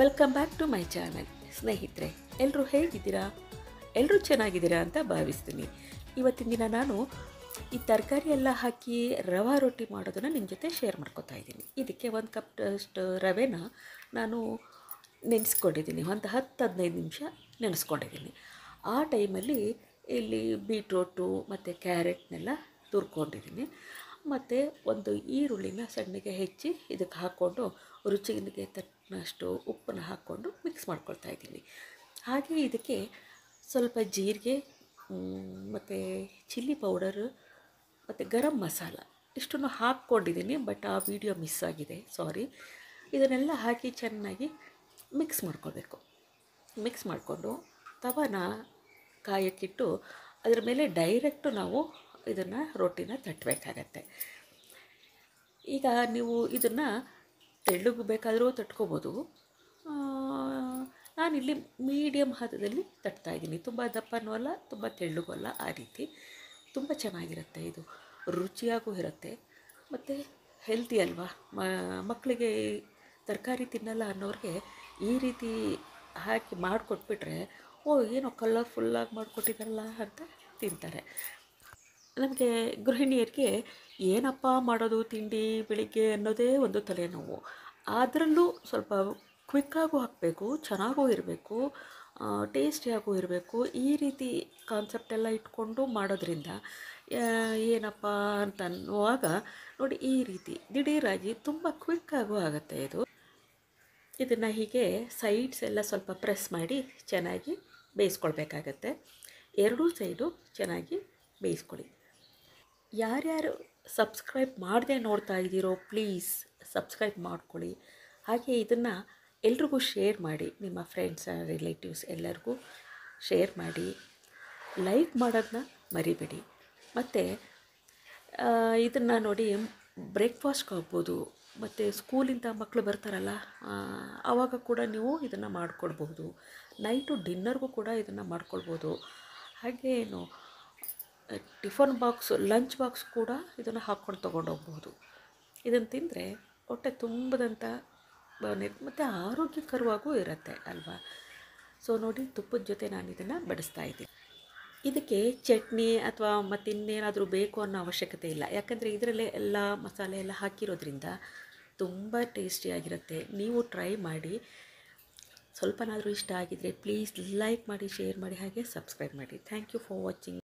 welcome back to my channel ಸ್ನೇಹಿತರೆ ಎಲ್ಲರೂ ಹೇಗಿದ್ದೀರಾ ಎಲ್ಲರೂ ಚೆನ್ನಾಗಿದ್ದೀರಾ ಅಂತ ಭಾವಿಸ್ತೀನಿ ಇವತ್ತಿನ ದಿನ ನಾನು ಈ ತರಕಾರಿ ಎಲ್ಲ ಹಾಕಿ ರವಾ ರೊಟ್ಟಿ ಮಾಡೋದನ್ನು ನಿಮ್ಮ ಜೊತೆ ಶೇರ್ ಮಾಡ್ಕೋತಾ ಇದ್ದೀನಿ ಇದಕ್ಕೆ ಒಂದು ಕಪ್ ಅಷ್ಟು ರವೆನ ನಾನು ನೆನೆಸ್ಕೊಂಡಿದ್ದೀನಿ ಒಂದು ಹತ್ತು ಹದಿನೈದು ನಿಮಿಷ ನೆನೆಸ್ಕೊಂಡಿದ್ದೀನಿ ಆ ಟೈಮಲ್ಲಿ ಇಲ್ಲಿ ಬೀಟ್ರೋಟು ಮತ್ತು ಕ್ಯಾರೆಟ್ನೆಲ್ಲ ತುರ್ಕೊಂಡಿದ್ದೀನಿ ಮತ್ತು ಒಂದು ಈರುಳ್ಳಿನ ಸಣ್ಣಗೆ ಹೆಚ್ಚಿ ಇದಕ್ಕೆ ಹಾಕ್ಕೊಂಡು ರುಚಿಗೆ ತಕ್ಕನಷ್ಟು ಉಪ್ಪನ್ನು ಹಾಕ್ಕೊಂಡು ಮಿಕ್ಸ್ ಮಾಡ್ಕೊಳ್ತಾ ಇದ್ದೀನಿ ಹಾಗೆ ಇದಕ್ಕೆ ಸ್ವಲ್ಪ ಜೀರಿಗೆ ಮತ್ತು ಚಿಲ್ಲಿ ಪೌಡರು ಮತ್ತು ಗರಂ ಮಸಾಲ ಇಷ್ಟನ್ನು ಹಾಕ್ಕೊಂಡಿದ್ದೀನಿ ಬಟ್ ಆ ವಿಡಿಯೋ ಮಿಸ್ ಆಗಿದೆ ಸಾರಿ ಇದನ್ನೆಲ್ಲ ಹಾಕಿ ಚೆನ್ನಾಗಿ ಮಿಕ್ಸ್ ಮಾಡ್ಕೊಳ್ಬೇಕು ಮಿಕ್ಸ್ ಮಾಡಿಕೊಂಡು ತವನ ಕಾಯಕ್ಕಿಟ್ಟು ಅದರ ಮೇಲೆ ಡೈರೆಕ್ಟು ನಾವು ಇದನ್ನು ರೊಟ್ಟಿನ ತಟ್ಟಬೇಕಾಗತ್ತೆ ಈಗ ನೀವು ಇದನ್ನು ತೆಳ್ಳಗೆ ಬೇಕಾದರೂ ತಟ್ಕೋಬೋದು ನಾನಿಲ್ಲಿ ಮೀಡಿಯಮ್ ಹದದಲ್ಲಿ ತಟ್ತಾ ತುಂಬ ದಪ್ಪನೂ ಅಲ್ಲ ತುಂಬ ತೆಳ್ಳಗೂ ಅಲ್ಲ ಆ ರೀತಿ ತುಂಬ ಚೆನ್ನಾಗಿರುತ್ತೆ ಇದು ರುಚಿಯಾಗೂ ಇರುತ್ತೆ ಮತ್ತು ಹೆಲ್ತಿ ಅಲ್ವಾ ಮಕ್ಕಳಿಗೆ ತರಕಾರಿ ತಿನ್ನಲ್ಲ ಅನ್ನೋರಿಗೆ ಈ ರೀತಿ ಹಾಕಿ ಮಾಡಿಕೊಟ್ಬಿಟ್ರೆ ಓ ಏನೋ ಕಲರ್ಫುಲ್ಲಾಗಿ ಮಾಡಿಕೊಟ್ಟಿದ್ದಾರಲ್ಲ ಅಂತ ತಿಂತಾರೆ ನಮಗೆ ಗೃಹಿಣಿಯರಿಗೆ ಏನಪ್ಪ ಮಾಡೋದು ತಿಂಡಿ ಬೆಳಿಗ್ಗೆ ಅನ್ನೋದೇ ಒಂದು ತಲೆನೋವು ಅದರಲ್ಲೂ ಸ್ವಲ್ಪ ಕ್ವಿಕ್ಕಾಗೂ ಹಾಕಬೇಕು ಚೆನ್ನಾಗೂ ಇರಬೇಕು ಟೇಸ್ಟಿಯಾಗೂ ಇರಬೇಕು ಈ ರೀತಿ ಕಾನ್ಸೆಪ್ಟ್ ಎಲ್ಲ ಇಟ್ಕೊಂಡು ಮಾಡೋದ್ರಿಂದ ಏನಪ್ಪ ಅಂತ ಅನ್ನುವಾಗ ನೋಡಿ ಈ ರೀತಿ ದಿಢೀರಾಗಿ ತುಂಬ ಕ್ವಿಕ್ಕಾಗೂ ಆಗುತ್ತೆ ಇದು ಇದನ್ನು ಹೀಗೆ ಸೈಡ್ಸ್ ಎಲ್ಲ ಸ್ವಲ್ಪ ಪ್ರೆಸ್ ಮಾಡಿ ಚೆನ್ನಾಗಿ ಬೇಯಿಸ್ಕೊಳ್ಬೇಕಾಗತ್ತೆ ಎರಡೂ ಸೈಡು ಚೆನ್ನಾಗಿ ಬೇಯಿಸ್ಕೊಳ್ಳಿ ಯಾರ್ಯಾರು ಸಬ್ಸ್ಕ್ರೈಬ್ ಮಾಡದೆ ನೋಡ್ತಾ ಇದ್ದೀರೋ ಪ್ಲೀಸ್ ಸಬ್ಸ್ಕ್ರೈಬ್ ಮಾಡ್ಕೊಳ್ಳಿ ಹಾಗೆ ಇದನ್ನು ಎಲ್ರಿಗೂ ಶೇರ್ ಮಾಡಿ ನಿಮ್ಮ ಫ್ರೆಂಡ್ಸ್ ರಿಲೇಟಿವ್ಸ್ ಎಲ್ಲರಿಗೂ ಶೇರ್ ಮಾಡಿ ಲೈಕ್ ಮಾಡೋದನ್ನ ಮರಿಬೇಡಿ ಮತ್ತು ಇದನ್ನು ನೋಡಿ ಬ್ರೇಕ್ಫಾಸ್ಟ್ಗೆ ಆಗ್ಬೋದು ಮತ್ತು ಸ್ಕೂಲಿಂದ ಮಕ್ಕಳು ಬರ್ತಾರಲ್ಲ ಆವಾಗ ಕೂಡ ನೀವು ಇದನ್ನು ಮಾಡಿಕೊಡ್ಬೋದು ನೈಟು ಡಿನ್ನರ್ಗೂ ಕೂಡ ಇದನ್ನು ಮಾಡ್ಕೊಳ್ಬೋದು ಹಾಗೇನು ಟಿಫನ್ ಬಾಕ್ಸ್ ಲಂಚ್ ಬಾಕ್ಸ್ ಕೂಡ ಇದನ್ನು ಹಾಕ್ಕೊಂಡು ತೊಗೊಂಡು ಹೋಗ್ಬೋದು ಇದನ್ನು ತಿಂದರೆ ಹೊಟ್ಟೆ ತುಂಬದಂಥ ಮತ್ತು ಆರೋಗ್ಯಕರವಾಗೂ ಇರುತ್ತೆ ಅಲ್ವಾ ಸೊ ನೋಡಿ ತುಪ್ಪದ ಜೊತೆ ನಾನು ಇದನ್ನು ಬಡಿಸ್ತಾ ಇದ್ದೀನಿ ಇದಕ್ಕೆ ಚಟ್ನಿ ಅಥವಾ ಮತ್ತು ಇನ್ನೇನಾದರೂ ಬೇಕು ಅನ್ನೋ ಅವಶ್ಯಕತೆ ಇಲ್ಲ ಯಾಕಂದರೆ ಇದರಲ್ಲೇ ಎಲ್ಲ ಮಸಾಲೆ ಎಲ್ಲ ಹಾಕಿರೋದ್ರಿಂದ ತುಂಬ ಟೇಸ್ಟಿಯಾಗಿರುತ್ತೆ ನೀವು ಟ್ರೈ ಮಾಡಿ ಸ್ವಲ್ಪನಾದರೂ ಇಷ್ಟ ಆಗಿದರೆ ಪ್ಲೀಸ್ ಲೈಕ್ ಮಾಡಿ ಶೇರ್ ಮಾಡಿ ಹಾಗೆ ಸಬ್ಸ್ಕ್ರೈಬ್ ಮಾಡಿ ಥ್ಯಾಂಕ್ ಯು ಫಾರ್ ವಾಚಿಂಗ್